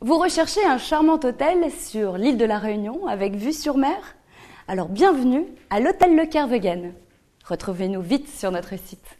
Vous recherchez un charmant hôtel sur l'île de la Réunion avec vue sur mer Alors bienvenue à l'hôtel Le Kervegen. Retrouvez-nous vite sur notre site.